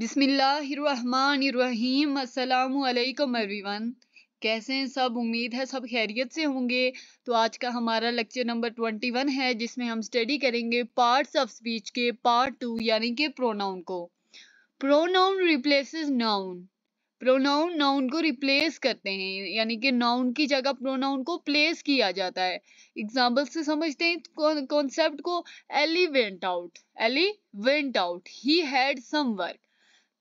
बिसमीम् अल्लाम एवरीवन कैसे हैं सब उम्मीद है सब खैरियत से होंगे तो आज का हमारा लेक्चर नंबर ट्वेंटी वन है जिसमें हम स्टडी करेंगे पार्ट्स ऑफ स्पीच के पार्ट टू यानी के प्रोनाउन को pronoun replaces noun pronoun noun को रिप्लेस करते हैं यानी कि नाउन की जगह प्रोनाउन को प्लेस किया जाता है एग्जाम्पल से समझते हैं कॉन्सेप्ट को Ali went out Ali went out he had some work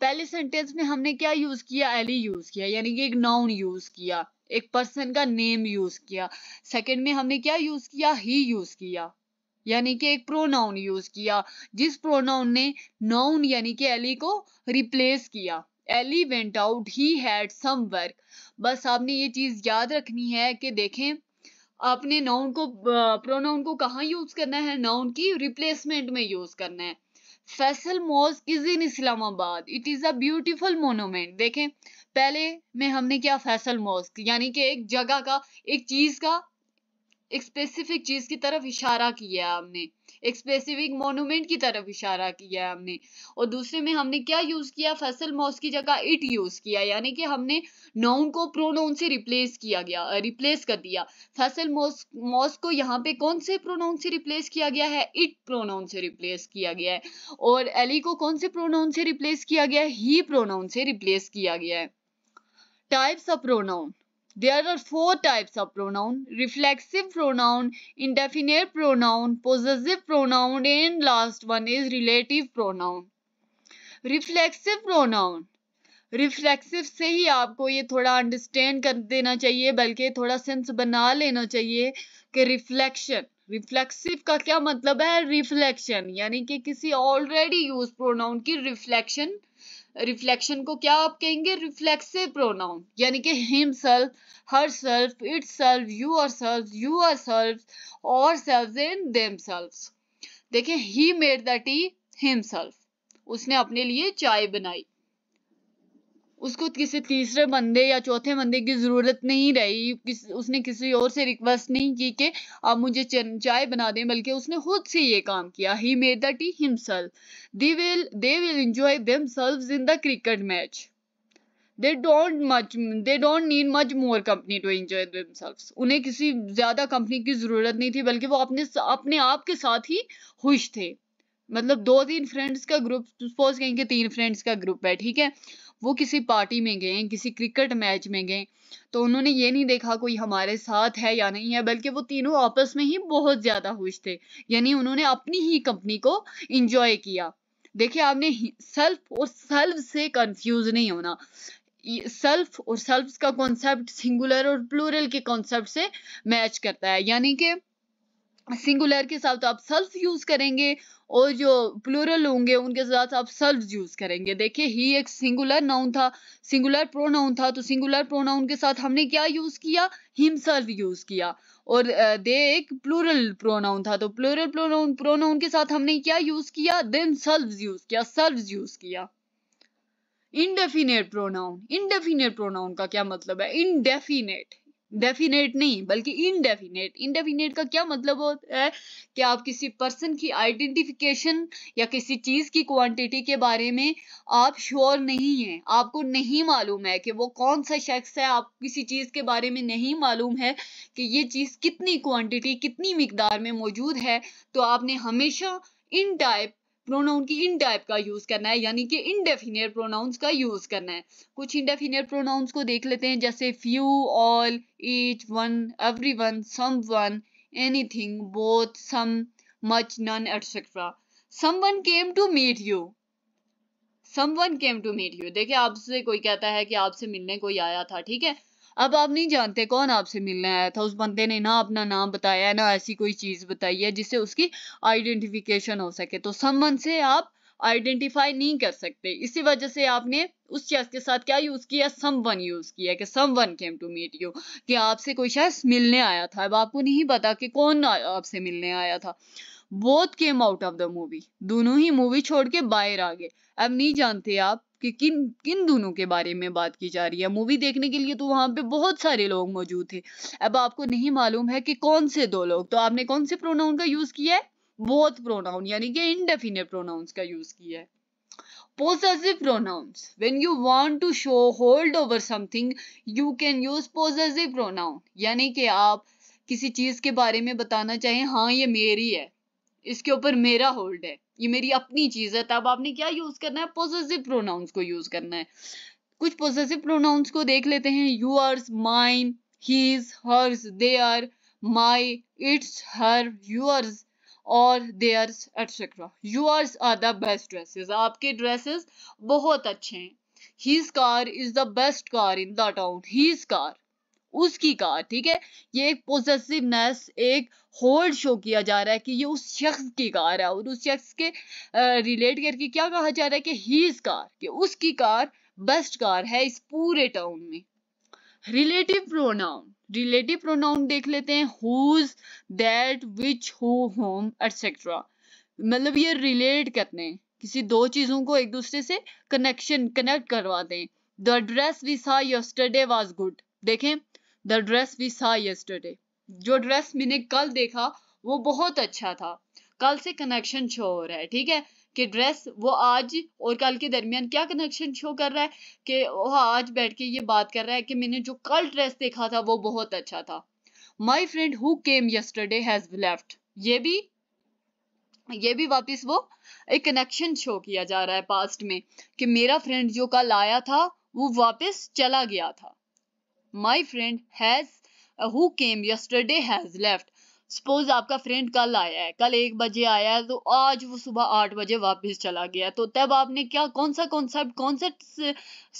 पहले सेंटेंस में हमने क्या यूज किया एली यूज e किया यानी कि एक नाउन यूज किया एक पर्सन का नेम यूज किया सेकंड में हमने क्या यूज किया ही यूज किया यानी कि एक प्रोनाउन यूज किया जिस प्रोनाउन ने नाउन यानी कि एली e को रिप्लेस किया Ali went out he had some work बस आपने ये चीज याद रखनी है कि देखें आपने नाउन को प्रोनाउन को कहाँ यूज करना है नाउन की रिप्लेसमेंट में यूज करना है Faisal mosque is in Islamabad it is a beautiful monument देखें पहले में हमने किया फैसल मॉस्क यानी कि एक जगह का एक चीज़ का एक स्पेसिफिक चीज़ की तरफ इशारा किया हमने एक स्पेसिफिक मोनूमेंट की तरफ इशारा किया हमने और दूसरे में हमने क्या यूज किया फसल मॉस की जगह इट यूज किया यानी कि हमने नाउन को प्रोनाउन से रिप्लेस किया गया रिप्लेस कर दिया फसल मॉस मॉस को यहाँ पे कौन से प्रोनाउन से रिप्लेस किया गया है इट प्रोनाउन से रिप्लेस किया गया है और एली e को कौन से प्रोनाउन से रिप्लेस किया गया है ही प्रोनाउन से रिप्लेस किया गया है types of pronoun there are four types of pronoun reflexive pronoun indefinite pronoun possessive pronoun and last one is relative pronoun reflexive pronoun reflexive से ही आपको ये थोड़ा अंडरस्टैंड कर देना चाहिए बल्कि थोड़ा सेंस बना लेना चाहिए कि रिफ्लेक्शन रिफ्लेक्सिव का क्या मतलब है रिफ्लेक्शन यानी कि किसी ऑलरेडी यूज प्रोनाउन की रिफ्लेक्शन रिफ्लेक्शन को क्या आप कहेंगे रिफ्लेक्सिव प्रोनाउन यानी कि himself herself itself yourself yourself और सेल्फ इन देम सेल्फ देखिए he made the tea himself उसने अपने लिए चाय बनाई उसको किसी तीसरे बंदे या चौथे बंदे की ज़रूरत नहीं रही किस उसने किसी और से रिक्वेस्ट नहीं की कि आप मुझे चाय बना दें बल्कि उसने खुद से ये काम किया he made the tea himself they will they will enjoy them in the cricket match they don't much they don't need much more company to enjoy themselves उन्हें किसी ज़्यादा कंपनी की ज़रूरत नहीं थी बल्कि वो अपने अपने आप के साथ ही खुश थे मतलब दो तीन फ्रेंड्स का ग्रुप सपोज कहेंगे तीन फ्रेंड्स का ग्रुप है ठीक है वो किसी पार्टी में गए किसी क्रिकेट मैच में गए तो उन्होंने ये नहीं देखा कोई हमारे साथ है या नहीं है बल्कि वो तीनों आपस में ही बहुत ज़्यादा खुश थे यानी उन्होंने अपनी ही कंपनी को इंजॉय किया देखिए आपने सेल्फ और सेल्फ से कंफ्यूज नहीं होना सेल्फ और सेल्फ का कॉन्सेप्ट सिंगुलर और प्लूरल के कॉन्सेप्ट से मैच करता है यानी कि सिंगुलर के साथ आप सेल्फ यूज करेंगे और जो प्लूरल होंगे उनके साथ आप सेल्फ यूज करेंगे देखिए ही एक सिंगुलर नाउन था सिंगुलर प्रोनाउन था तो सिंगुलर प्रोनाउन के साथ हमने क्या यूज किया हिम सेल्फ यूज किया और दे एक प्लूरल प्रोनाउन था तो प्लूरल प्रोनाउन प्रोनाउन के साथ हमने क्या यूज किया देन सेल्फ यूज किया सेल्फ यूज किया इनडेफिनेट प्रोनाउन इनडेफिनेट प्रोनाउन का क्या मतलब है इनडेफिनेट डेफिनेट नहीं बल्कि इनडेफिनेट इनडेफिनेट का क्या मतलब होता है कि आप किसी पर्सन की आइडेंटिफिकेशन या किसी चीज़ की क्वांटिटी के बारे में आप श्योर नहीं हैं आपको नहीं मालूम है कि वो कौन सा शख्स है आप किसी चीज़ के बारे में नहीं मालूम है कि ये चीज़ कितनी क्वांटिटी कितनी मकदार में मौजूद है तो आपने हमेशा इन टाइप प्रोनाउन की इन टाइप का यूज करना है यानी कि इनडेफिनेट प्रोनाउंस का यूज करना है कुछ इनडेफिनेट प्रोनाउंस को देख लेते हैं जैसे few all each one everyone someone anything both some much none etcetera someone came to meet you someone came to meet you देखिये आपसे कोई कहता है कि आपसे मिलने कोई आया था ठीक है अब आप नहीं जानते कौन आपसे मिलने आया था उस बंदे ने ना अपना नाम बताया ना ऐसी कोई चीज़ बताई है जिससे उसकी आइडेंटिफिकेशन हो सके तो समवन से आप आइडेंटिफाई नहीं कर सकते इसी वजह से आपने उस चीज के साथ क्या यूज किया सम वन यूज किया कि someone came to meet you कि आपसे कोई शख्स मिलने आया था अब आपको नहीं पता कि कौन आपसे मिलने आया था both came out of the movie दोनों ही मूवी छोड़ के बाहर आ गए अब नहीं जानते आप कि किन किन दोनों के बारे में बात की जा रही है मूवी देखने के लिए तो वहाँ पे बहुत सारे लोग मौजूद थे अब आपको नहीं मालूम है कि कौन से दो लोग तो आपने कौन से प्रोनाउन का यूज किया है बोथ प्रोनाउन यानी कि इनडेफिनेट प्रोनाउंस का यूज किया है possessive pronouns when you want to show hold over something you can use positive pronoun यानी कि आप किसी चीज के बारे में बताना चाहें हाँ ये मेरी है इसके ऊपर मेरा होल्ड है ये मेरी अपनी चीज है तब आपने क्या यूज करना है पॉजिटिव प्रोनाउंस को यूज करना है कुछ पॉजिटिव प्रोनाउंस को देख लेते हैं yours mine his hers their my its her yours और theirs etcetera yours are the best dresses आपके ड्रेसेस बहुत अच्छे हैं his car is the best car in the town his car उसकी कार ठीक है ये एक पोजेसिवनेस एक होल्ड शो किया जा रहा है कि ये उस शख्स की कार है और उस शख्स के रिलेट करके क्या कहा जा रहा है कि ही इज कार कि उसकी कार बेस्ट कार है इस पूरे टाउन में रिलेटिव प्रोनाउन रिलेटिव प्रोनाउन देख लेते हैं whose that which who whom etcetera मतलब ये रिलेट करते हैं किसी दो चीजों को एक दूसरे से कनेक्शन कनेक्ट करवा दें the dress we saw yesterday was good देखें the dress we saw yesterday जो ड्रेस मैंने कल देखा वो बहुत अच्छा था कल से कनेक्शन शो हो रहा है ठीक है कि ड्रेस वो आज और कल के दरमियान क्या कनेक्शन शो कर रहा है कि वो आज बैठ के ये बात कर रहा है कि मैंने जो कल ड्रेस देखा था वो बहुत अच्छा था my friend who came yesterday has left ये भी ये भी वापस वो एक कनेक्शन शो किया जा रहा है पास्ट में कि मेरा फ्रेंड जो कल आया था वो वापस चला गया था my friend has who came yesterday has left suppose आपका फ्रेंड कल आया है कल एक बजे आया है तो आज वो सुबह आठ बजे वापस चला गया तो तब आपने क्या कौन सा कॉन्सेप्ट कौन सा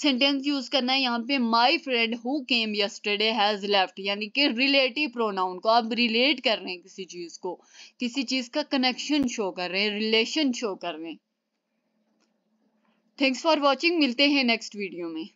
सेंटेंस यूज करना है यहाँ पे my friend who came yesterday has left यानी कि रिलेटिव प्रोनाउन को आप रिलेट कर रहे हैं किसी चीज को किसी चीज का कनेक्शन शो कर रहे हैं रिलेशन शो कर रहे हैं थैंक्स फॉर वॉचिंग मिलते हैं नेक्स्ट वीडियो में